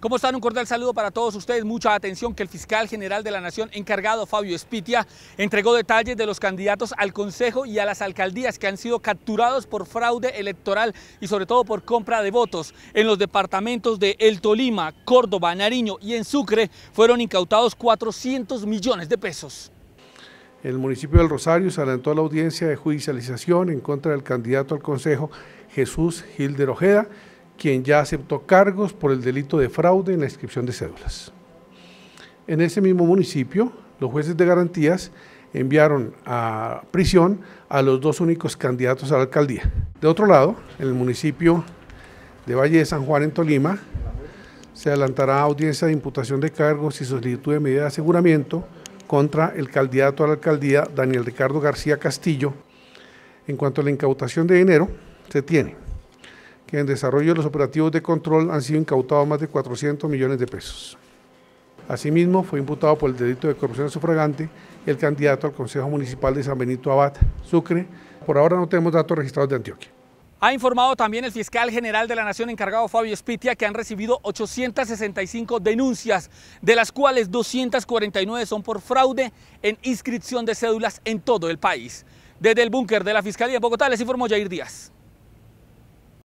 ¿Cómo están? Un cordial saludo para todos ustedes. Mucha atención que el fiscal general de la Nación, encargado Fabio Espitia, entregó detalles de los candidatos al Consejo y a las alcaldías que han sido capturados por fraude electoral y sobre todo por compra de votos en los departamentos de El Tolima, Córdoba, Nariño y en Sucre. Fueron incautados 400 millones de pesos. El municipio del Rosario se adelantó a la audiencia de judicialización en contra del candidato al Consejo, Jesús Gilder Ojeda, quien ya aceptó cargos por el delito de fraude en la inscripción de cédulas. En ese mismo municipio, los jueces de garantías enviaron a prisión a los dos únicos candidatos a la alcaldía. De otro lado, en el municipio de Valle de San Juan, en Tolima, se adelantará audiencia de imputación de cargos y solicitud de medida de aseguramiento contra el candidato a la alcaldía, Daniel Ricardo García Castillo. En cuanto a la incautación de dinero, se tiene que en desarrollo de los operativos de control han sido incautados más de 400 millones de pesos. Asimismo, fue imputado por el delito de corrupción sufragante el candidato al Consejo Municipal de San Benito Abad, Sucre. Por ahora no tenemos datos registrados de Antioquia. Ha informado también el fiscal general de la Nación encargado Fabio Spitia que han recibido 865 denuncias, de las cuales 249 son por fraude en inscripción de cédulas en todo el país. Desde el búnker de la Fiscalía de Bogotá les informó Jair Díaz.